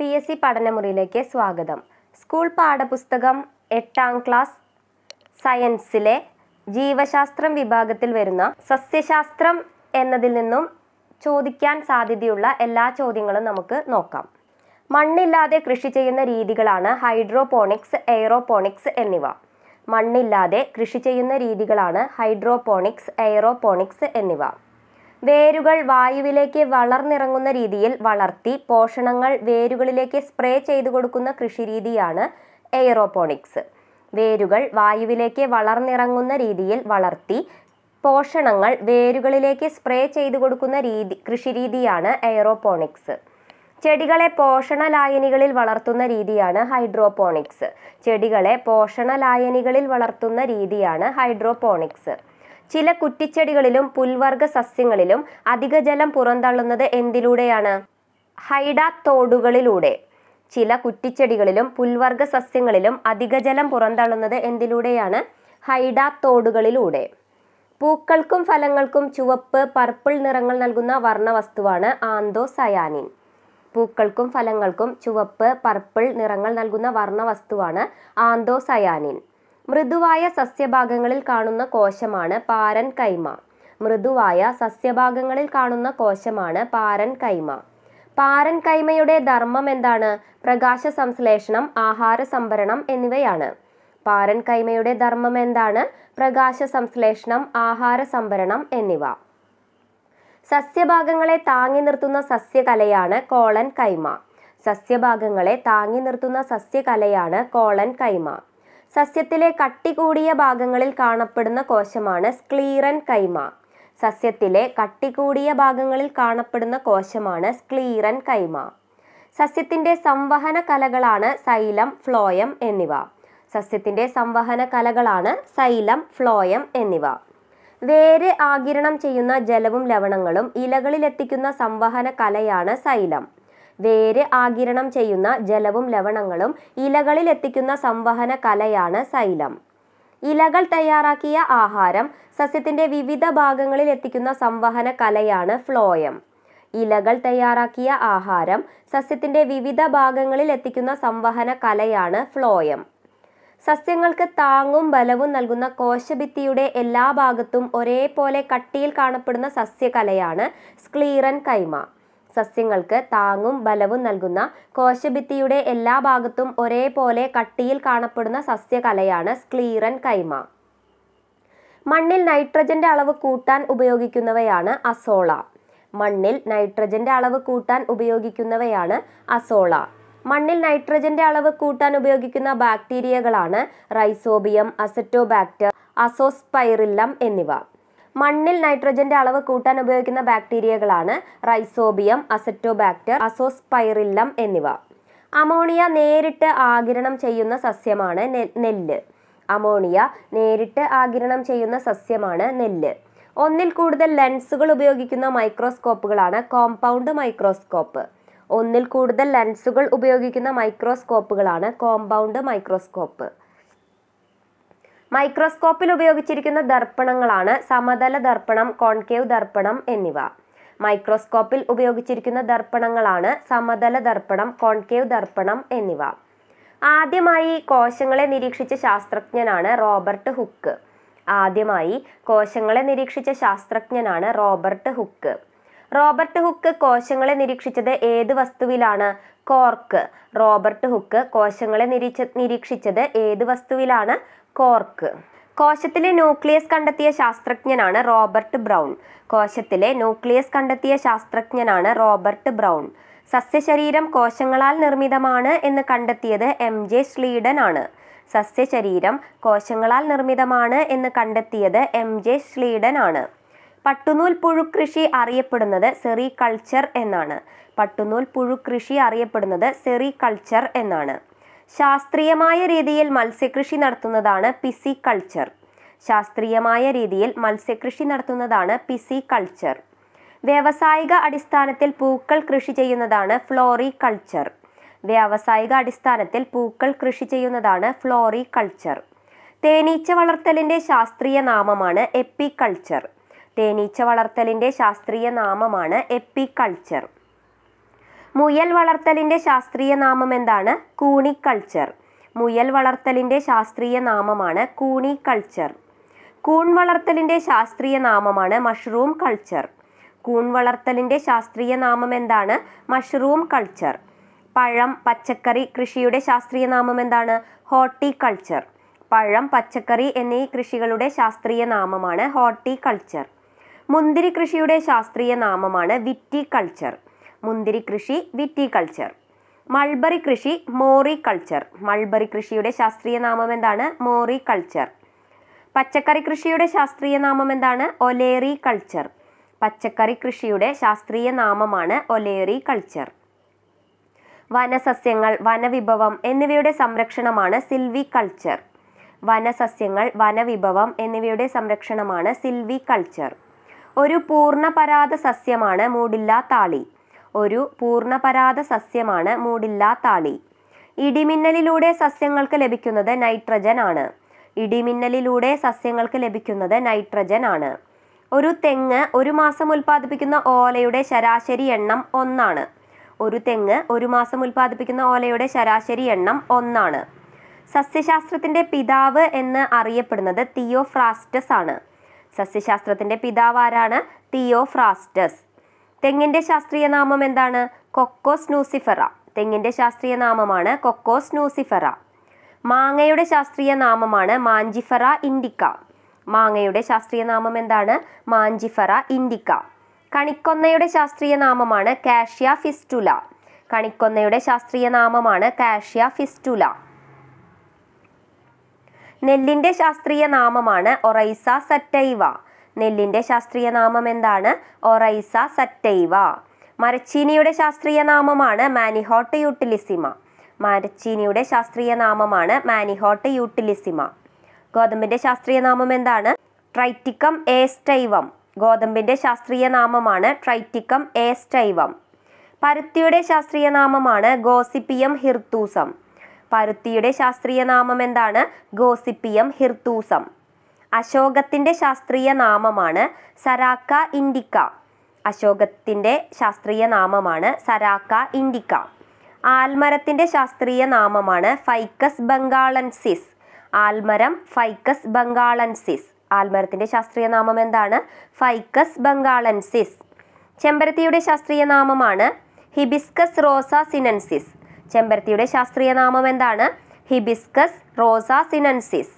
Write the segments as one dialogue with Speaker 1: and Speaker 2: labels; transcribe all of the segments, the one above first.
Speaker 1: P S C പഠനമുറിയിലേക്ക് സ്വാഗതം school പാഠപുസ്തകം എട്ടാം ക്ലാസ് സയൻസിലെ ജീവശാസ്ത്രം വിഭാഗത്തിൽ വരുന്ന സസ്യശാസ്ത്രം എന്നതിൽ നിന്നും ചോദിക്കാൻ സാധ്യതയുള്ള എല്ലാ ചോദ്യങ്ങളും നമുക്ക് നോക്കാം മണ്ണില്ലാതെ കൃഷി ചെയ്യുന്ന രീതികളാണ് ഹൈഡ്രോപോണിക്സ് എയ്റോപോണിക്സ് എന്നിവ മണ്ണില്ലാതെ കൃഷി ചെയ്യുന്ന രീതികളാണ് ഹൈഡ്രോപോണിക്സ് എയ്റോപോണിക്സ് എന്നിവ വേരുകൾ വായുവിലേക്ക് വളർന്നിറങ്ങുന്ന രീതിയിൽ വളർത്തി പോഷണങ്ങൾ വേരുകളിലേക്ക് സ്പ്രേ ചെയ്തു കൊടുക്കുന്ന കൃഷിരീതിയാണ് എയറോപോണിക്സ് വേരുകൾ വായുവിലേക്ക് വളർന്നിറങ്ങുന്ന രീതിയിൽ വളർത്തി പോഷണങ്ങൾ വേരുകളിലേക്ക് സ്പ്രേ ചെയ്തു കൊടുക്കുന്ന രീതി കൃഷിരീതിയാണ് എയറോപോണിക്സ് ചെടികളെ പോഷണ ലായനികളിൽ വളർത്തുന്ന രീതിയാണ് ഹൈഡ്രോപോണിക്സ് ചെടികളെ പോഷണ ലായനികളിൽ വളർത്തുന്ന രീതിയാണ് ഹൈഡ്രോപോണിക്സ് ചില കുറ്റിച്ചെടികളിലും പുൽവർഗ സസ്യങ്ങളിലും അധിക ജലം പുറന്തള്ളുന്നത് എന്തിലൂടെയാണ് ഹൈഡാ തോടുകളിലൂടെ ചില കുറ്റിച്ചെടികളിലും പുൽവർഗ സസ്യങ്ങളിലും അധിക ജലം പുറന്തള്ളുന്നത് എന്തിലൂടെയാണ് ഹൈഡാ തോടുകളിലൂടെ പൂക്കൾക്കും ഫലങ്ങൾക്കും ചുവപ്പ് പർപ്പിൾ നിറങ്ങൾ നൽകുന്ന വർണ്ണവസ്തുവാണ് ആന്തോസയാനിൻ പൂക്കൾക്കും ഫലങ്ങൾക്കും ചുവപ്പ് പർപ്പിൾ നിറങ്ങൾ നൽകുന്ന വർണ്ണവസ്തുവാണ് ആന്തോസയാനിൻ മൃദുവായ സസ്യഭാഗങ്ങളിൽ കാണുന്ന കോശമാണ് പാരൻ കൈമ മൃദുവായ സസ്യഭാഗങ്ങളിൽ കാണുന്ന കോശമാണ് പാരൻ കൈമ പാരൻ കൈമയുടെ ധർമ്മം എന്താണ് പ്രകാശ സംശ്ലേഷണം ആഹാര സംഭരണം എന്നിവയാണ് പാരൻ കൈമയുടെ ധർമ്മം എന്താണ് പ്രകാശ സംശ്ലേഷണം ആഹാര സംഭരണം എന്നിവ സസ്യഭാഗങ്ങളെ താങ്ങി നിർത്തുന്ന സസ്യകലയാണ് കോളൻ കൈമ സസ്യഭാഗങ്ങളെ താങ്ങി നിർത്തുന്ന സസ്യകലയാണ് കോളൻ കൈമ സസ്യത്തിലെ കട്ടി കൂടിയ ഭാഗങ്ങളിൽ കാണപ്പെടുന്ന കോശമാണ് സ്ക്ലീറൻ കൈമ സസ്യത്തിലെ കട്ടി കൂടിയ ഭാഗങ്ങളിൽ കാണപ്പെടുന്ന കോശമാണ് സ്ക്ലീറൻ കൈമ സസ്യത്തിൻ്റെ സംവഹന കലകളാണ് സൈലം ഫ്ലോയം എന്നിവ സസ്യത്തിൻ്റെ സംവഹന കലകളാണ് സൈലം ഫ്ലോയം എന്നിവ വേര് ആകിരണം ചെയ്യുന്ന ജലവും ലവണങ്ങളും ഇലകളിലെത്തിക്കുന്ന സംവഹന കലയാണ് സൈലം വേര് ആകിരണം ചെയ്യുന്ന ജലവും ലവണങ്ങളും ഇലകളിൽ എത്തിക്കുന്ന സംവഹന കലയാണ് സൈലം ഇലകൾ തയ്യാറാക്കിയ ആഹാരം സസ്യത്തിന്റെ വിവിധ ഭാഗങ്ങളിൽ എത്തിക്കുന്ന സംവഹന കലയാണ് ഫ്ലോയം ഇലകൾ തയ്യാറാക്കിയ ആഹാരം സസ്യത്തിന്റെ വിവിധ ഭാഗങ്ങളിൽ എത്തിക്കുന്ന സംവഹന കലയാണ് ഫ്ലോയം സസ്യങ്ങൾക്ക് താങ്ങും ബലവും നൽകുന്ന കോശഭിത്തിയുടെ എല്ലാ ഭാഗത്തും ഒരേപോലെ കട്ടിയിൽ കാണപ്പെടുന്ന സസ്യകലയാണ് സ്ക്ലീറൻ കൈമ സസ്യങ്ങൾക്ക് താങ്ങും ബലവും നൽകുന്ന കോശഭിത്തിയുടെ എല്ലാ ഭാഗത്തും ഒരേപോലെ കട്ടിയിൽ കാണപ്പെടുന്ന സസ്യകലയാണ് സ്ക്ലീറൻ കൈമ മണ്ണിൽ നൈട്രജന്റെ അളവ് കൂട്ടാൻ ഉപയോഗിക്കുന്നവയാണ് അസോള മണ്ണിൽ നൈട്രജന്റെ അളവ് കൂട്ടാൻ ഉപയോഗിക്കുന്നവയാണ് അസോള മണ്ണിൽ നൈട്രജന്റെ അളവ് കൂട്ടാൻ ഉപയോഗിക്കുന്ന ബാക്ടീരിയകളാണ് റൈസോബിയം അസറ്റോബാക്ടർ അസോസ്പൈറില്ലം എന്നിവ മണ്ണിൽ നൈട്രജന്റെ അളവ് കൂട്ടാൻ ഉപയോഗിക്കുന്ന ബാക്ടീരിയകളാണ് റൈസോബിയം അസറ്റോബാക്ടർ അസോസ്പൈറില്ലം എന്നിവ അമോണിയ നേരിട്ട് ആകിരണം ചെയ്യുന്ന സസ്യമാണ് നെല്ല് അമോണിയ നേരിട്ട് ആകിരണം ചെയ്യുന്ന സസ്യമാണ് നെല്ല് ഒന്നിൽ കൂടുതൽ ലെൻസുകൾ ഉപയോഗിക്കുന്ന മൈക്രോസ്കോപ്പുകളാണ് കോമ്പൗണ്ട് മൈക്രോസ്കോപ്പ് ഒന്നിൽ കൂടുതൽ ലെൻസുകൾ ഉപയോഗിക്കുന്ന മൈക്രോസ്കോപ്പുകളാണ് കോമ്പൗണ്ട് മൈക്രോസ്കോപ്പ് മൈക്രോസ്കോപ്പിൽ ഉപയോഗിച്ചിരിക്കുന്ന ദർപ്പണങ്ങളാണ് സമതല ദർപ്പണം കോൺകേവ് ദർപ്പണം എന്നിവ മൈക്രോസ്കോപ്പിൽ ഉപയോഗിച്ചിരിക്കുന്ന ദർപ്പണങ്ങളാണ് സമതല ദർപ്പണം കോൺകേവ് ദർപ്പണം എന്നിവ ആദ്യമായി കോശങ്ങളെ നിരീക്ഷിച്ച ശാസ്ത്രജ്ഞനാണ് റോബർട്ട് ഹുക്ക് ആദ്യമായി കോശങ്ങളെ നിരീക്ഷിച്ച ശാസ്ത്രജ്ഞനാണ് റോബർട്ട് ഹുക്ക് റോബർട്ട് ഹുക്ക് കോശങ്ങളെ നിരീക്ഷിച്ചത് ഏത് വസ്തുവിലാണ് കോർക്ക് റോബർട്ട് ഹുക്ക് കോശങ്ങളെ നിരീക്ഷ നിരീക്ഷിച്ചത് ഏത് വസ്തുവിലാണ് കോർക്ക് കോശത്തിലെ ന്യൂക്ലിയസ് കണ്ടെത്തിയ ശാസ്ത്രജ്ഞനാണ് റോബർട്ട് ബ്രൗൺ കോശത്തിലെ ന്യൂക്ലിയസ് കണ്ടെത്തിയ ശാസ്ത്രജ്ഞനാണ് റോബർട്ട് ബ്രൗൺ സസ്യശരീരം കോശങ്ങളാൽ നിർമ്മിതമാണ് എന്ന് കണ്ടെത്തിയത് എം ജെ ശ്ലീഡൻ ആണ് സസ്യശരീരം കോശങ്ങളാൽ നിർമ്മിതമാണ് എന്ന് കണ്ടെത്തിയത് എം ജെ ശ്ലീഡൻ ആണ് പട്ടുനൂൽ പുഴു കൃഷി അറിയപ്പെടുന്നത് സെറി കൾച്ചർ എന്നാണ് പട്ടുനൂൽ പുഴു കൃഷി അറിയപ്പെടുന്നത് സെറി കൾച്ചർ എന്നാണ് ശാസ്ത്രീയമായ രീതിയിൽ മത്സ്യകൃഷി നടത്തുന്നതാണ് പിസി കൾച്ചർ ശാസ്ത്രീയമായ രീതിയിൽ മത്സ്യകൃഷി നടത്തുന്നതാണ് പിസി കൾച്ചർ വ്യാവസായിക അടിസ്ഥാനത്തിൽ പൂക്കൾ കൃഷി ചെയ്യുന്നതാണ് ഫ്ലോറി കൾച്ചർ വ്യാവസായിക അടിസ്ഥാനത്തിൽ പൂക്കൾ കൃഷി ചെയ്യുന്നതാണ് ഫ്ലോറി കൾച്ചർ തേനീച്ച വളർത്തലിൻ്റെ ശാസ്ത്രീയ നാമമാണ് എപ്പി കൾച്ചർ തേനീച്ച വളർത്തലിൻ്റെ ശാസ്ത്രീയ നാമമാണ് എപ്പി കൾച്ചർ മുയൽ വളർത്തലിൻ്റെ ശാസ്ത്രീയ നാമം എന്താണ് കൂണി കൾച്ചർ മുയൽ വളർത്തലിൻ്റെ ശാസ്ത്രീയ നാമമാണ് കൂണി കൾച്ചർ കൂൺ വളർത്തലിൻ്റെ ശാസ്ത്രീയ നാമമാണ് മഷ്റൂം കൾച്ചർ കൂൺ വളർത്തലിൻ്റെ ശാസ്ത്രീയ നാമം എന്താണ് മഷ്റൂം കൾച്ചർ പഴം പച്ചക്കറി കൃഷിയുടെ ശാസ്ത്രീയ നാമം എന്താണ് ഹോർട്ടിക്കൾച്ചർ പഴം പച്ചക്കറി എന്നീ കൃഷികളുടെ ശാസ്ത്രീയ നാമമാണ് ഹോർട്ടിക്കൾച്ചർ മുന്തിരി കൃഷിയുടെ ശാസ്ത്രീയ നാമമാണ് കൾച്ചർ മുന്തിരി കൃഷി വിറ്റി കൾച്ചർ മൾബറി കൃഷി മോറി കൾച്ചർ മൾബറി കൃഷിയുടെ ശാസ്ത്രീയ നാമം എന്താണ് മോറി കൾച്ചർ പച്ചക്കറി കൃഷിയുടെ ശാസ്ത്രീയ നാമം എന്താണ് ഒലേറി കൾച്ചർ പച്ചക്കറി കൃഷിയുടെ ശാസ്ത്രീയ നാമമാണ് ഒലേറി കൾച്ചർ വനസസ്യങ്ങൾ വനവിഭവം എന്നിവയുടെ സംരക്ഷണമാണ് സിൽവി കൾച്ചർ വനസസ്യങ്ങൾ വനവിഭവം എന്നിവയുടെ സംരക്ഷണമാണ് സിൽവി കൾച്ചർ ഒരു പൂർണ്ണപരാത സസ്യമാണ് മൂടില്ലാ താളി ഒരു പൂർണ്ണപരാത സസ്യമാണ് മൂടില്ലാ താളി ഇടിമിന്നലിലൂടെ സസ്യങ്ങൾക്ക് ലഭിക്കുന്നത് നൈട്രജൻ ആണ് ഇടിമിന്നലിലൂടെ സസ്യങ്ങൾക്ക് ലഭിക്കുന്നത് നൈട്രജൻ ആണ് ഒരു തെങ്ങ് ഒരു മാസം ഉൽപ്പാദിപ്പിക്കുന്ന ഓലയുടെ ശരാശരി എണ്ണം ഒന്നാണ് ഒരു തെങ്ങ് ഒരു മാസം ഉൽപ്പാദിപ്പിക്കുന്ന ഓലയുടെ ശരാശരി എണ്ണം ഒന്നാണ് സസ്യശാസ്ത്രത്തിൻ്റെ പിതാവ് എന്ന് അറിയപ്പെടുന്നത് തിയോഫ്രാസ്റ്റസ് ആണ് സസ്യശാസ്ത്രത്തിൻ്റെ പിതാവ് ആരാണ് തിയോഫ്രാസ്റ്റസ് തെങ്ങിന്റെ ശാസ്ത്രീയ നാമം എന്താണ് കൊക്കോസ് ന്യൂസിഫറ തെങ്ങിന്റെ ശാസ്ത്രീയ നാമമാണ് കൊക്കോസ് ന്യൂസിഫറ മാങ്ങയുടെ ശാസ്ത്രീയ നാമമാണ് മാഞ്ചിഫറ ഇൻഡിക്ക മാങ്ങയുടെ ശാസ്ത്രീയ നാമം എന്താണ് മാഞ്ചിഫറ ഇൻഡിക്ക കണിക്കൊന്നയുടെ ശാസ്ത്രീയ നാമമാണ് കാഷ്യ ഫിസ്റ്റുല കണിക്കൊന്നയുടെ ശാസ്ത്രീയ നാമമാണ് കാഷ്യ ഫിസ്റ്റുല നെല്ലിന്റെ ശാസ്ത്രീയ നാമമാണ് ഒറൈസ സറ്റൈവ നെല്ലിന്റെ ശാസ്ത്രീയ നാമം എന്താണ് ഒറൈസ സറ്റൈവ മരച്ചീനിയുടെ ശാസ്ത്രീയ നാമമാണ് മാനിഹോട്ട് യൂട്ടിലിസിമ മരച്ചീനിയുടെ ശാസ്ത്രീയ നാമമാണ് മാനിഹോട്ട് യൂട്ടിലിസിമ ഗോതമ്പിന്റെ ശാസ്ത്രീയ നാമം എന്താണ് ട്രൈറ്റിക്കം ഏസ്റ്റൈവം ഗോതമ്പിന്റെ ശാസ്ത്രീയ നാമമാണ് ട്രൈറ്റിക്കം ഏസ്റ്റൈവം പരുത്തിയുടെ ശാസ്ത്രീയ നാമമാണ് ഗോസിപ്പിയം ഹിർത്തൂസം പരുത്തിയുടെ ശാസ്ത്രീയ നാമം എന്താണ് ഗോസിപ്പിയം ഹിർത്തൂസം അശോകത്തിൻ്റെ ശാസ്ത്രീയ നാമമാണ് സരാക്ക ഇൻഡിക്ക അശോകത്തിൻ്റെ ശാസ്ത്രീയ നാമമാണ് സരാക്ക ഇൻഡിക്ക ആൽമരത്തിൻ്റെ ശാസ്ത്രീയ നാമമാണ് ഫൈക്കസ് ബംഗാളൻസിസ് ആൽമരം ഫൈക്കസ് ബംഗാളൻസിസ് ആൽമരത്തിൻ്റെ ശാസ്ത്രീയ നാമം എന്താണ് ഫൈക്കസ് ബംഗാളൻസിസ് ചെമ്പരത്തിയുടെ ശാസ്ത്രീയ നാമമാണ് ഹിബിസ്കസ് റോസ സിനൻസിസ് ചെമ്പരത്തിയുടെ ശാസ്ത്രീയ നാമം എന്താണ് ഹിബിസ്കസ് റോസ സിനൻസിസ്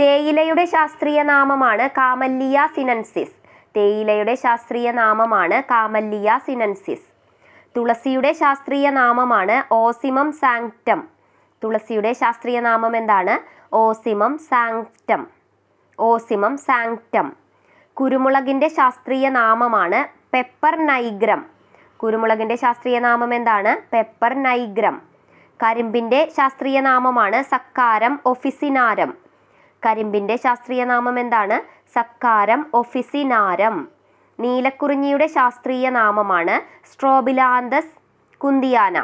Speaker 1: തേയിലയുടെ ശാസ്ത്രീയ നാമമാണ് കാമല്ലിയ സിനൻസിസ് തേയിലയുടെ ശാസ്ത്രീയ നാമമാണ് കാമല്ലിയ സിനൻസിസ് തുളസിയുടെ ശാസ്ത്രീയ നാമമാണ് ഓസിമം സാങ്ക്റ്റം തുളസിയുടെ ശാസ്ത്രീയ നാമം എന്താണ് ഓസിമം സാങ്ക്റ്റം ഓസിമം സാങ്ക്റ്റം കുരുമുളകിൻ്റെ ശാസ്ത്രീയ നാമമാണ് പെപ്പർ നൈഗ്രം കുരുമുളകിൻ്റെ ശാസ്ത്രീയ നാമം എന്താണ് പെപ്പർ നൈഗ്രം കരിമ്പിൻ്റെ ശാസ്ത്രീയ നാമമാണ് സക്കാരം ഒഫിസിനാരം കരിമ്പിന്റെ ശാസ്ത്രീയ നാമം എന്താണ് സക്കാരം ഒഫിസിനാരം നീലക്കുറിഞ്ഞിയുടെ ശാസ്ത്രീയ നാമമാണ് സ്ട്രോബിലാന്തസ് കുന്തിയാന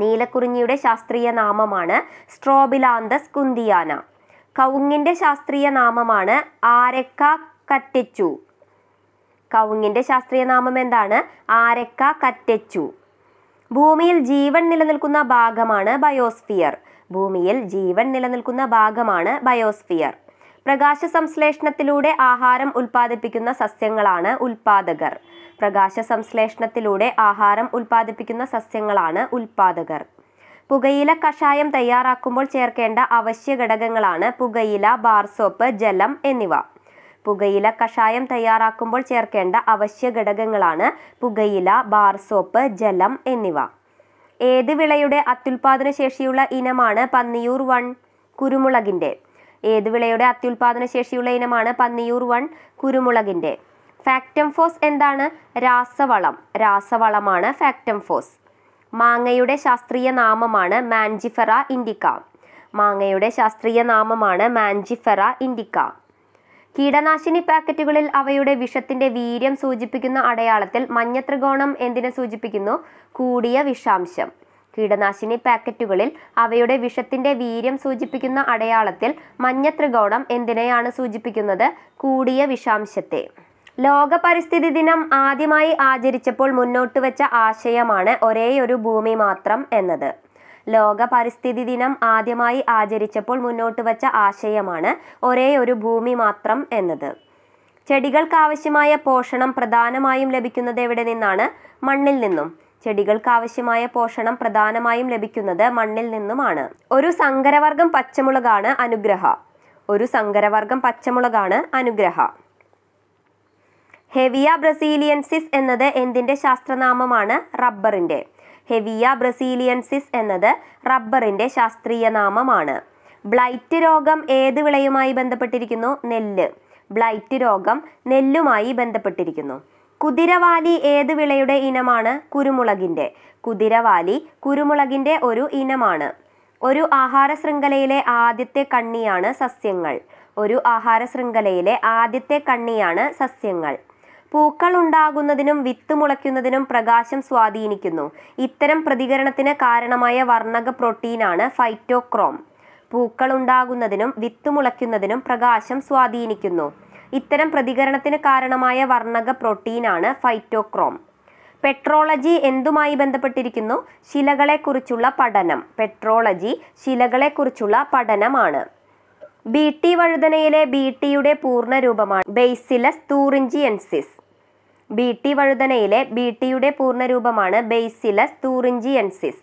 Speaker 1: നീലക്കുറിഞ്ഞിയുടെ ശാസ്ത്രീയ നാമമാണ് സ്ട്രോബിലാന്തസ് കുന്തിയാന കൗങ്ങിന്റെ ശാസ്ത്രീയ നാമമാണ് ആരക്ക കറ്റച്ചു കൗങ്ങിന്റെ ശാസ്ത്രീയ നാമം എന്താണ് ആരക്ക കറ്റച്ചു ഭൂമിയിൽ ജീവൻ നിലനിൽക്കുന്ന ഭാഗമാണ് ബയോസ്ഫിയർ ഭൂമിയിൽ ജീവൻ നിലനിൽക്കുന്ന ഭാഗമാണ് ബയോസ്ഫിയർ പ്രകാശ സംശ്ലേഷണത്തിലൂടെ ആഹാരം ഉൽപ്പാദിപ്പിക്കുന്ന സസ്യങ്ങളാണ് ഉൽപാദകർ പ്രകാശ സംശ്ലേഷണത്തിലൂടെ ആഹാരം ഉൽപ്പാദിപ്പിക്കുന്ന സസ്യങ്ങളാണ് ഉൽപാദകർ പുകയില കഷായം തയ്യാറാക്കുമ്പോൾ ചേർക്കേണ്ട അവശ്യ ഘടകങ്ങളാണ് പുകയില ബാർസോപ്പ് ജലം എന്നിവ പുകയില കഷായം തയ്യാറാക്കുമ്പോൾ ചേർക്കേണ്ട അവശ്യ ഘടകങ്ങളാണ് പുകയില ബാർസോപ്പ് ജലം എന്നിവ ഏത് വിളയുടെ അത്യുൽപാദന ശേഷിയുള്ള ഇനമാണ് പന്നിയൂർ വൺ കുരുമുളകിൻ്റെ ഏത് വിളയുടെ അത്യുൽപാദന ശേഷിയുള്ള ഇനമാണ് പന്നിയൂർ വൺ കുരുമുളകിൻ്റെ ഫാക്ടംഫോസ് എന്താണ് രാസവളം രാസവളമാണ് ഫാക്ടംഫോസ് മാങ്ങയുടെ ശാസ്ത്രീയ നാമമാണ് മാൻജിഫെറ ഇൻഡിക്ക മാങ്ങയുടെ ശാസ്ത്രീയ നാമമാണ് മാൻജിഫെറ ഇൻഡിക്ക കീടനാശിനി പാക്കറ്റുകളിൽ അവയുടെ വിഷത്തിന്റെ വീര്യം സൂചിപ്പിക്കുന്ന അടയാളത്തിൽ മഞ്ഞ ത്രികോണം എന്തിനെ സൂചിപ്പിക്കുന്നു കൂടിയ വിഷാംശം കീടനാശിനി പാക്കറ്റുകളിൽ അവയുടെ വിഷത്തിന്റെ വീര്യം സൂചിപ്പിക്കുന്ന അടയാളത്തിൽ മഞ്ഞ ത്രികോണം എന്തിനെയാണ് സൂചിപ്പിക്കുന്നത് കൂടിയ വിഷാംശത്തെ ലോക പരിസ്ഥിതി ദിനം ആദ്യമായി ആചരിച്ചപ്പോൾ മുന്നോട്ട് വെച്ച ആശയമാണ് ഒരേയൊരു ഭൂമി മാത്രം എന്നത് ലോക പരിസ്ഥിതി ദിനം ആദ്യമായി ആചരിച്ചപ്പോൾ മുന്നോട്ട് വച്ച ആശയമാണ് ഒരേ ഒരു ഭൂമി മാത്രം എന്നത് ചെടികൾക്കാവശ്യമായ പോഷണം പ്രധാനമായും ലഭിക്കുന്നത് എവിടെ നിന്നാണ് മണ്ണിൽ നിന്നും ചെടികൾക്ക് ആവശ്യമായ പോഷണം പ്രധാനമായും ലഭിക്കുന്നത് മണ്ണിൽ നിന്നുമാണ് ഒരു സങ്കരവർഗം പച്ചമുളകാണ് അനുഗ്രഹ ഒരു സങ്കരവർഗം പച്ചമുളകാണ് അനുഗ്രഹ ഹെവിയ ബ്രസീലിയൻസിസ് എന്നത് എന്തിൻ്റെ ശാസ്ത്രനാമമാണ് റബ്ബറിൻ്റെ ഹെവിയ ബ്രസീലിയൻസിസ് എന്നത് റബ്ബറിന്റെ ശാസ്ത്രീയ നാമമാണ് ബ്ലൈറ്റ് രോഗം ഏത് വിളയുമായി ബന്ധപ്പെട്ടിരിക്കുന്നു നെല്ല് ബ്ലൈറ്റ് രോഗം നെല്ലുമായി ബന്ധപ്പെട്ടിരിക്കുന്നു കുതിരവാലി ഏത് വിളയുടെ ഇനമാണ് കുരുമുളകിൻ്റെ കുതിരവാലി കുരുമുളകിൻ്റെ ഒരു ഇനമാണ് ഒരു ആഹാര ശൃംഖലയിലെ ആദ്യത്തെ കണ്ണിയാണ് സസ്യങ്ങൾ ഒരു ആഹാര ശൃംഖലയിലെ ആദ്യത്തെ കണ്ണിയാണ് സസ്യങ്ങൾ പൂക്കൾ ഉണ്ടാകുന്നതിനും വിത്ത് മുളയ്ക്കുന്നതിനും പ്രകാശം സ്വാധീനിക്കുന്നു ഇത്തരം പ്രതികരണത്തിന് കാരണമായ വർണ്ണക പ്രോട്ടീനാണ് ഫൈറ്റോക്രോം പൂക്കൾ ഉണ്ടാകുന്നതിനും വിത്ത് മുളയ്ക്കുന്നതിനും പ്രകാശം സ്വാധീനിക്കുന്നു ഇത്തരം പ്രതികരണത്തിന് കാരണമായ വർണ്ണക പ്രോട്ടീനാണ് ഫൈറ്റോക്രോം പെട്രോളജി എന്തുമായി ബന്ധപ്പെട്ടിരിക്കുന്നു ശിലകളെക്കുറിച്ചുള്ള പഠനം പെട്രോളജി ശിലകളെക്കുറിച്ചുള്ള പഠനമാണ് ബി ടി വഴുതനയിലെ ബി ടിയുടെ രൂപമാണ് ബേസിലസ് തൂറിഞ്ചിയൻസിസ് ബി ടി വഴുതനയിലെ ബി ടിയുടെ പൂർണ്ണരൂപമാണ് Bacillus thuringiensis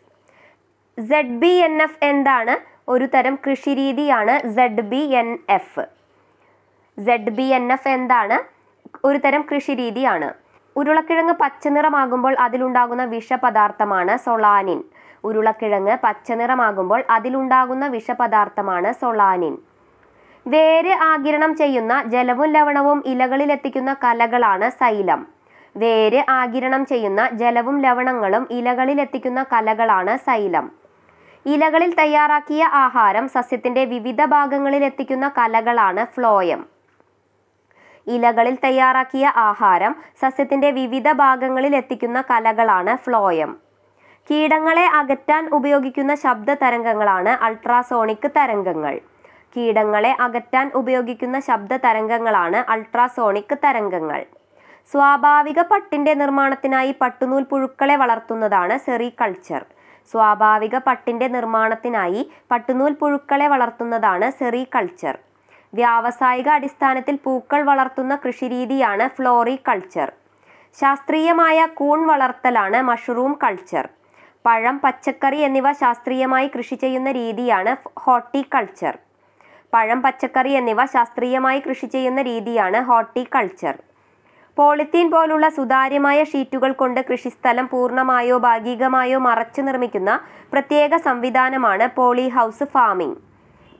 Speaker 1: Z B N F എന്താണ് ഒരു തരം കൃഷിരീതിയാണ് Z B N F Z B N F എന്താണ് ഒരു തരം കൃഷിരീതിയാണ് ഉരുളക്കിഴങ്ങ് പച്ചനിറമാകുമ്പോൾ അതിലുണ്ടാകുന്ന വിഷപദാർത്ഥമാണ് സൊളാനിൻ ഉരുളക്കിഴങ്ങ് പച്ചനിറമാകുമ്പോൾ അതിലുണ്ടാകുന്ന വിഷപദാർത്ഥമാണ് സൊളാനിൻ വേര് ആകിരണം ചെയ്യുന്ന ജലവും ലവണവും ഇലകളിലെത്തിക്കുന്ന കലകളാണ് സൈലം വേര് ആഗിരണം ചെയ്യുന്ന ജലവും ലവണങ്ങളും എത്തിക്കുന്ന കലകളാണ് സൈലം ഇലകളിൽ തയ്യാറാക്കിയ ആഹാരം സസ്യത്തിന്റെ വിവിധ ഭാഗങ്ങളിൽ എത്തിക്കുന്ന കലകളാണ് ഫ്ലോയം ഇലകളിൽ തയ്യാറാക്കിയ ആഹാരം സസ്യത്തിന്റെ വിവിധ ഭാഗങ്ങളിൽ എത്തിക്കുന്ന കലകളാണ് ഫ്ലോയം കീടങ്ങളെ അകറ്റാൻ ഉപയോഗിക്കുന്ന ശബ്ദ തരംഗങ്ങളാണ് അൾട്രാസോണിക് തരംഗങ്ങൾ കീടങ്ങളെ അകറ്റാൻ ഉപയോഗിക്കുന്ന ശബ്ദ തരംഗങ്ങളാണ് അൾട്രാസോണിക് തരംഗങ്ങൾ സ്വാഭാവിക പട്ടിന്റെ നിർമ്മാണത്തിനായി പട്ടുനൂൽ പുഴുക്കളെ വളർത്തുന്നതാണ് സെറികൾച്ചർ സ്വാഭാവിക പട്ടിന്റെ നിർമ്മാണത്തിനായി പട്ടുനൂൽ പുഴുക്കളെ വളർത്തുന്നതാണ് സെറികൾച്ചർ വ്യാവസായിക അടിസ്ഥാനത്തിൽ പൂക്കൾ വളർത്തുന്ന കൃഷിരീതിയാണ് ഫ്ലോറി കൾച്ചർ ശാസ്ത്രീയമായ കൂൺ വളർത്തലാണ് മഷ്റൂം കൾച്ചർ പഴം പച്ചക്കറി എന്നിവ ശാസ്ത്രീയമായി കൃഷി ചെയ്യുന്ന രീതിയാണ് ഹോർട്ടിക്കൾച്ചർ പഴം പച്ചക്കറി എന്നിവ ശാസ്ത്രീയമായി കൃഷി ചെയ്യുന്ന രീതിയാണ് ഹോർട്ടിക്കൾച്ചർ പോളിത്തീൻ പോലുള്ള സുതാര്യമായ ഷീറ്റുകൾ കൊണ്ട് കൃഷിസ്ഥലം പൂർണ്ണമായോ ഭാഗികമായോ മറച്ചു നിർമ്മിക്കുന്ന പ്രത്യേക സംവിധാനമാണ് പോളി ഹൗസ് ഫാമിംഗ്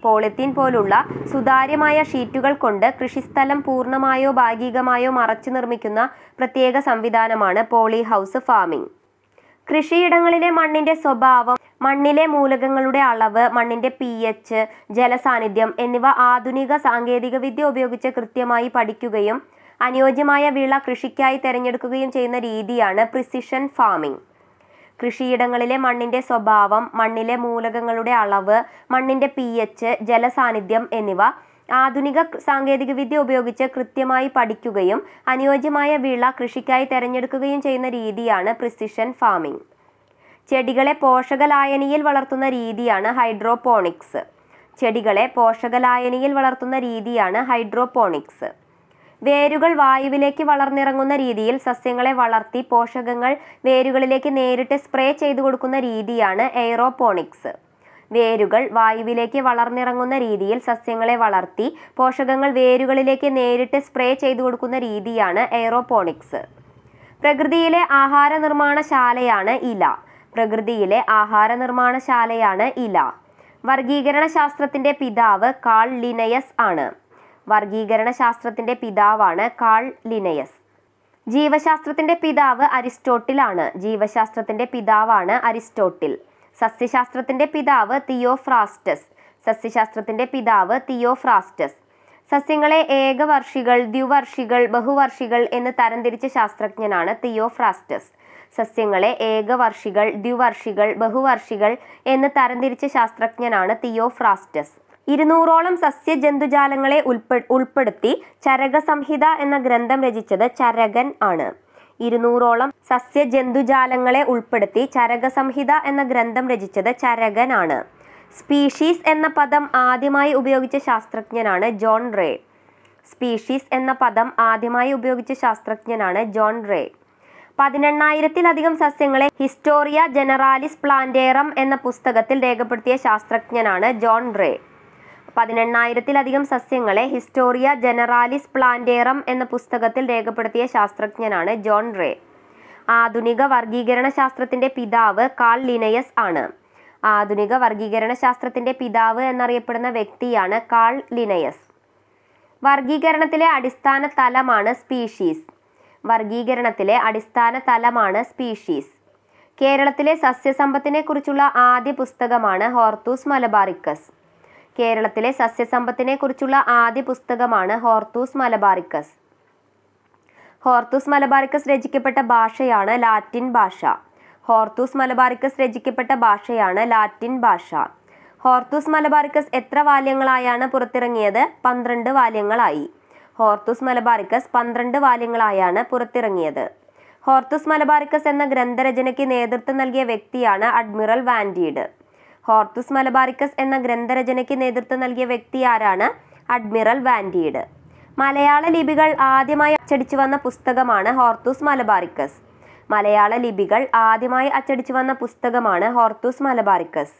Speaker 1: പോളിത്തീൻ പോലുള്ള സുതാര്യമായ ഷീറ്റുകൾ കൊണ്ട് കൃഷിസ്ഥലം പൂർണ്ണമായോ ഭാഗികമായോ മറച്ചു നിർമ്മിക്കുന്ന പ്രത്യേക സംവിധാനമാണ് പോളി ഹൗസ് ഫാമിംഗ് കൃഷിയിടങ്ങളിലെ മണ്ണിന്റെ സ്വഭാവം മണ്ണിലെ മൂലകങ്ങളുടെ അളവ് മണ്ണിന്റെ പി എച്ച് ജലസാന്നിധ്യം എന്നിവ ആധുനിക സാങ്കേതികവിദ്യ ഉപയോഗിച്ച് കൃത്യമായി പഠിക്കുകയും അനുയോജ്യമായ വിള കൃഷിക്കായി തിരഞ്ഞെടുക്കുകയും ചെയ്യുന്ന രീതിയാണ് പ്രിസിഷൻ ഫാമിംഗ് കൃഷിയിടങ്ങളിലെ മണ്ണിൻ്റെ സ്വഭാവം മണ്ണിലെ മൂലകങ്ങളുടെ അളവ് മണ്ണിൻ്റെ പി എച്ച് ജലസാന്നിധ്യം എന്നിവ ആധുനിക സാങ്കേതികവിദ്യ ഉപയോഗിച്ച് കൃത്യമായി പഠിക്കുകയും അനുയോജ്യമായ വിള കൃഷിക്കായി തിരഞ്ഞെടുക്കുകയും ചെയ്യുന്ന രീതിയാണ് പ്രിസിഷൻ ഫാമിംഗ് ചെടികളെ പോഷകലായനിയിൽ വളർത്തുന്ന രീതിയാണ് ഹൈഡ്രോപോണിക്സ് ചെടികളെ പോഷകലായനിയിൽ വളർത്തുന്ന രീതിയാണ് ഹൈഡ്രോപോണിക്സ് വേരുകൾ വായുവിലേക്ക് വളർന്നിറങ്ങുന്ന രീതിയിൽ സസ്യങ്ങളെ വളർത്തി പോഷകങ്ങൾ വേരുകളിലേക്ക് നേരിട്ട് സ്പ്രേ ചെയ്തു കൊടുക്കുന്ന രീതിയാണ് എയ്റോപോണിക്സ് വേരുകൾ വായുവിലേക്ക് വളർന്നിറങ്ങുന്ന രീതിയിൽ സസ്യങ്ങളെ വളർത്തി പോഷകങ്ങൾ വേരുകളിലേക്ക് നേരിട്ട് സ്പ്രേ ചെയ്തു കൊടുക്കുന്ന രീതിയാണ് എയ്റോപോണിക്സ് പ്രകൃതിയിലെ ആഹാര നിർമ്മാണശാലയാണ് ഇല പ്രകൃതിയിലെ ആഹാര നിർമ്മാണശാലയാണ് ഇല വർഗീകരണ ശാസ്ത്രത്തിന്റെ പിതാവ് കാൾ ലിനയസ് ആണ് വർഗീകരണ ശാസ്ത്രത്തിന്റെ പിതാവാണ് കാൾ ലിനയസ് ജീവശാസ്ത്രത്തിന്റെ പിതാവ് അരിസ്റ്റോട്ടിലാണ് ജീവശാസ്ത്രത്തിന്റെ പിതാവാണ് അരിസ്റ്റോട്ടിൽ സസ്യശാസ്ത്രത്തിന്റെ പിതാവ് തിയോഫ്രാസ്റ്റസ് സസ്യശാസ്ത്രത്തിന്റെ പിതാവ് തിയോഫ്രാസ്റ്റസ് സസ്യങ്ങളെ ഏകവർഷികൾ ദ്വിവർഷികൾ ബഹുവർഷികൾ എന്ന് തരംതിരിച്ച ശാസ്ത്രജ്ഞനാണ് തിയോഫ്രാസ്റ്റസ് സസ്യങ്ങളെ ഏകവർഷികൾ ദ്വിവർഷികൾ ബഹുവർഷികൾ എന്ന് തരംതിരിച്ച ശാസ്ത്രജ്ഞനാണ് തിയോഫ്രാസ്റ്റസ് ഇരുന്നൂറോളം സസ്യജന്തുജാലങ്ങളെ ഉൾപ്പെ ഉൾപ്പെടുത്തി സംഹിത എന്ന ഗ്രന്ഥം രചിച്ചത് ചരകൻ ആണ് ഇരുന്നൂറോളം സസ്യജന്തുജാലങ്ങളെ ഉൾപ്പെടുത്തി ചരക സംഹിത എന്ന ഗ്രന്ഥം രചിച്ചത് ചരകൻ ആണ് സ്പീഷീസ് എന്ന പദം ആദ്യമായി ഉപയോഗിച്ച ശാസ്ത്രജ്ഞനാണ് ജോൺ റേ സ്പീഷീസ് എന്ന പദം ആദ്യമായി ഉപയോഗിച്ച ശാസ്ത്രജ്ഞനാണ് ജോൺ റേ പതിനെണ്ണായിരത്തിലധികം സസ്യങ്ങളെ ഹിസ്റ്റോറിയ ജനറാലിസ് പ്ലാന്റേറം എന്ന പുസ്തകത്തിൽ രേഖപ്പെടുത്തിയ ശാസ്ത്രജ്ഞനാണ് ജോൺ റേ പതിനെണ്ണായിരത്തിലധികം സസ്യങ്ങളെ ഹിസ്റ്റോറിയ ജനറാലിസ് പ്ലാന്റേറം എന്ന പുസ്തകത്തിൽ രേഖപ്പെടുത്തിയ ശാസ്ത്രജ്ഞനാണ് ജോൺ റേ ആധുനിക വർഗീകരണ ശാസ്ത്രത്തിന്റെ പിതാവ് കാൾ ലിനയസ് ആണ് ആധുനിക വർഗീകരണ ശാസ്ത്രത്തിന്റെ പിതാവ് എന്നറിയപ്പെടുന്ന വ്യക്തിയാണ് കാൾ ലിനയസ് വർഗീകരണത്തിലെ അടിസ്ഥാന തലമാണ് സ്പീഷീസ് വർഗീകരണത്തിലെ അടിസ്ഥാന തലമാണ് സ്പീഷീസ് കേരളത്തിലെ സസ്യസമ്പത്തിനെക്കുറിച്ചുള്ള ആദ്യ പുസ്തകമാണ് ഹോർത്തൂസ് മലബാറിക്കസ് കേരളത്തിലെ കുറിച്ചുള്ള ആദ്യ പുസ്തകമാണ് ഹോർത്തൂസ് മലബാറിക്കസ് ഹോർത്തൂസ് മലബാറിക്കസ് രചിക്കപ്പെട്ട ഭാഷയാണ് ലാറ്റിൻ ഭാഷ ഹോർത്തൂസ് മലബാറിക്കസ് രചിക്കപ്പെട്ട ഭാഷയാണ് ലാറ്റിൻ ഭാഷ ഹോർത്തൂസ് മലബാറിക്കസ് എത്ര വാല്യങ്ങളായാണ് പുറത്തിറങ്ങിയത് പന്ത്രണ്ട് വാല്യങ്ങളായി ഹോർത്തൂസ് മലബാറിക്കസ് പന്ത്രണ്ട് വാല്യങ്ങളായാണ് പുറത്തിറങ്ങിയത് ഹോർത്തൂസ് മലബാറിക്കസ് എന്ന ഗ്രന്ഥരചനയ്ക്ക് നേതൃത്വം നൽകിയ വ്യക്തിയാണ് അഡ്മിറൽ വാൻഡീഡ് ഹോർത്തുസ് മലബാറിക്കസ് എന്ന ഗ്രന്ഥരചനയ്ക്ക് നേതൃത്വം നൽകിയ വ്യക്തി ആരാണ് അഡ്മിറൽ വാൻഡിയഡ് മലയാള ലിപികൾ ആദ്യമായി അച്ചടിച്ചു വന്ന പുസ്തകമാണ് ഹോർത്തുസ് മലബാറിക്കസ് മലയാള ലിപികൾ ആദ്യമായി അച്ചടിച്ചു വന്ന പുസ്തകമാണ് ഹോർത്തുസ് മലബാറിക്കസ്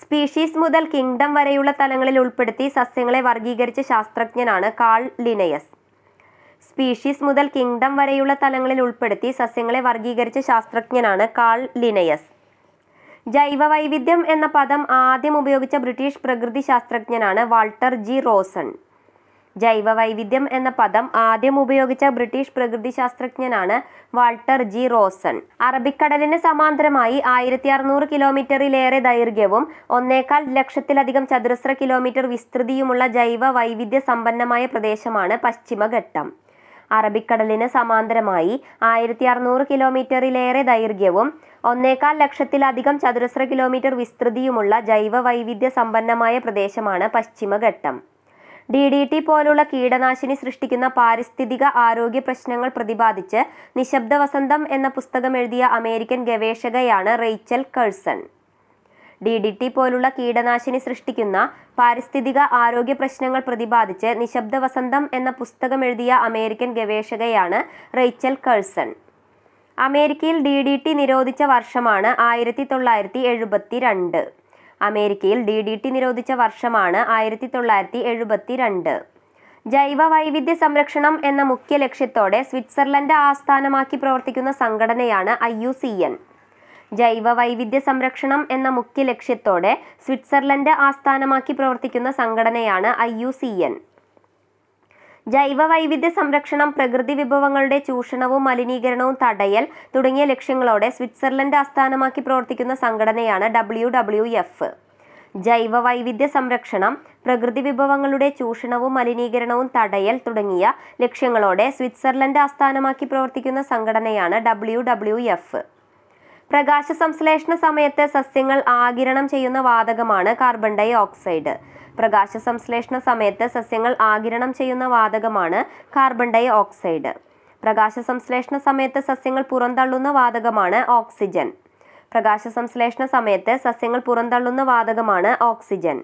Speaker 1: സ്പീഷീസ് മുതൽ കിങ്ഡം വരെയുള്ള തലങ്ങളിൽ ഉൾപ്പെടുത്തി സസ്യങ്ങളെ വർഗീകരിച്ച ശാസ്ത്രജ്ഞനാണ് കാൾ ലിനയസ് സ്പീഷീസ് മുതൽ കിങ്ഡം വരെയുള്ള തലങ്ങളിൽ ഉൾപ്പെടുത്തി സസ്യങ്ങളെ വർഗീകരിച്ച ശാസ്ത്രജ്ഞനാണ് കാൾ ലിനയസ് ജൈവവൈവിധ്യം എന്ന പദം ആദ്യം ഉപയോഗിച്ച ബ്രിട്ടീഷ് പ്രകൃതി ശാസ്ത്രജ്ഞനാണ് വാൾട്ടർ ജി റോസൺ ജൈവവൈവിധ്യം എന്ന പദം ആദ്യം ഉപയോഗിച്ച ബ്രിട്ടീഷ് പ്രകൃതി ശാസ്ത്രജ്ഞനാണ് വാൾട്ടർ ജി റോസൺ അറബിക്കടലിന് സമാന്തരമായി ആയിരത്തി അറുന്നൂറ് കിലോമീറ്ററിലേറെ ദൈർഘ്യവും ഒന്നേക്കാൾ ലക്ഷത്തിലധികം ചതുരശ്ര കിലോമീറ്റർ വിസ്തൃതിയുമുള്ള ജൈവ വൈവിധ്യ സമ്പന്നമായ പ്രദേശമാണ് പശ്ചിമഘട്ടം അറബിക്കടലിന് സമാന്തരമായി ആയിരത്തി അറുന്നൂറ് കിലോമീറ്ററിലേറെ ദൈർഘ്യവും ഒന്നേകാൽ ലക്ഷത്തിലധികം ചതുരശ്ര കിലോമീറ്റർ വിസ്തൃതിയുമുള്ള ജൈവ വൈവിധ്യ സമ്പന്നമായ പ്രദേശമാണ് പശ്ചിമഘട്ടം ഡി ഡി ടി പോലുള്ള കീടനാശിനി സൃഷ്ടിക്കുന്ന പാരിസ്ഥിതിക ആരോഗ്യ പ്രശ്നങ്ങൾ പ്രതിപാദിച്ച് നിശബ്ദ വസന്തം എന്ന പുസ്തകം എഴുതിയ അമേരിക്കൻ ഗവേഷകയാണ് Rachel Carson D D T പോലുള്ള കീടനാശിനി സൃഷ്ടിക്കുന്ന പാരിസ്ഥിതിക ആരോഗ്യ പ്രശ്നങ്ങൾ പ്രതിപാദിച്ച് നിശബ്ദ വസന്തം എന്ന പുസ്തകം എഴുതിയ അമേരിക്കൻ ഗവേഷകയാണ് റെയ്ച്ചൽ കേഴ്സൺ അമേരിക്കയിൽ ഡി ഡി ടി നിരോധിച്ച വർഷമാണ് ആയിരത്തി തൊള്ളായിരത്തി എഴുപത്തി രണ്ട് അമേരിക്കയിൽ ഡി ഡി ടി നിരോധിച്ച വർഷമാണ് ആയിരത്തി തൊള്ളായിരത്തി എഴുപത്തി രണ്ട് ജൈവ വൈവിധ്യ സംരക്ഷണം എന്ന മുഖ്യ ലക്ഷ്യത്തോടെ സ്വിറ്റ്സർലൻഡ് ആസ്ഥാനമാക്കി പ്രവർത്തിക്കുന്ന സംഘടനയാണ് ഐ യു സി എൻ ജൈവ വൈവിധ്യ സംരക്ഷണം എന്ന മുഖ്യ ലക്ഷ്യത്തോടെ സ്വിറ്റ്സർലൻഡ് ആസ്ഥാനമാക്കി പ്രവർത്തിക്കുന്ന സംഘടനയാണ് ഐ യു സി എൻ ജൈവ വൈവിധ്യ സംരക്ഷണം പ്രകൃതി വിഭവങ്ങളുടെ ചൂഷണവും മലിനീകരണവും തടയൽ തുടങ്ങിയ ലക്ഷ്യങ്ങളോടെ സ്വിറ്റ്സർലൻഡ് ആസ്ഥാനമാക്കി പ്രവർത്തിക്കുന്ന സംഘടനയാണ് ഡബ്ല്യു ഡബ്ല്യു എഫ് ജൈവ വൈവിധ്യ സംരക്ഷണം പ്രകൃതി വിഭവങ്ങളുടെ ചൂഷണവും മലിനീകരണവും തടയൽ തുടങ്ങിയ ലക്ഷ്യങ്ങളോടെ സ്വിറ്റ്സർലൻഡ് ആസ്ഥാനമാക്കി പ്രവർത്തിക്കുന്ന സംഘടനയാണ് ഡബ്ല്യു ഡബ്ല്യു എഫ് പ്രകാശ സംശ്ലേഷണ സമയത്ത് സസ്യങ്ങൾ ആകിരണം ചെയ്യുന്ന വാതകമാണ് കാർബൺ ഡൈ ഓക്സൈഡ് പ്രകാശ സംശ്ലേഷണ സമയത്ത് സസ്യങ്ങൾ ആകിരണം ചെയ്യുന്ന വാതകമാണ് കാർബൺ ഡൈ ഓക്സൈഡ് പ്രകാശ സംശ്ലേഷണ സമയത്ത് സസ്യങ്ങൾ പുറന്തള്ളുന്ന വാതകമാണ് ഓക്സിജൻ പ്രകാശ സംശ്ലേഷണ സമയത്ത് സസ്യങ്ങൾ പുറന്തള്ളുന്ന വാതകമാണ് ഓക്സിജൻ